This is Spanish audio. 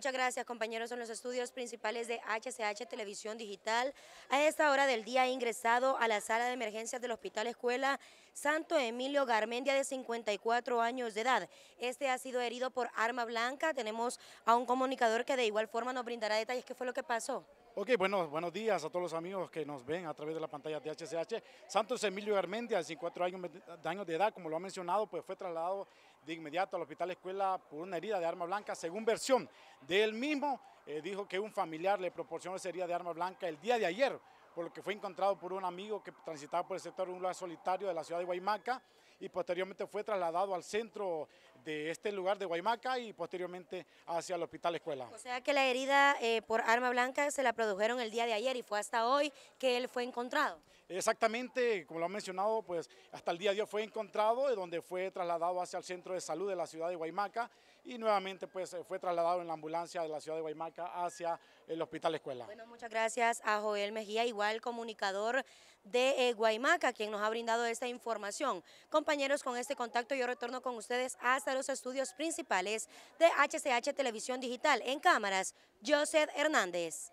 Muchas gracias compañeros en los estudios principales de HCH Televisión Digital. A esta hora del día ha ingresado a la sala de emergencias del Hospital Escuela Santo Emilio Garmendia de 54 años de edad. Este ha sido herido por arma blanca. Tenemos a un comunicador que de igual forma nos brindará detalles qué fue lo que pasó. Ok, bueno, buenos días a todos los amigos que nos ven a través de la pantalla de HCH. Santos Emilio Garmendia, de 54 años, de edad, como lo ha mencionado, pues fue trasladado de inmediato al hospital escuela por una herida de arma blanca. Según versión del mismo, eh, dijo que un familiar le proporcionó esa herida de arma blanca el día de ayer, por lo que fue encontrado por un amigo que transitaba por el sector de un lugar solitario de la ciudad de Guaymaca y posteriormente fue trasladado al centro de este lugar de Guaymaca y posteriormente hacia el hospital escuela. O sea que la herida eh, por arma blanca se la produjeron el día de ayer y fue hasta hoy que él fue encontrado. Exactamente, como lo han mencionado, pues hasta el día de hoy fue encontrado, donde fue trasladado hacia el centro de salud de la ciudad de Guaymaca y nuevamente pues fue trasladado en la ambulancia de la ciudad de Guaymaca hacia el hospital escuela. Bueno, muchas gracias a Joel Mejía, igual comunicador de eh, Guaymaca, quien nos ha brindado esta información. Compañeros, con este contacto yo retorno con ustedes hasta los estudios principales de HCH Televisión Digital. En cámaras, Joseph Hernández.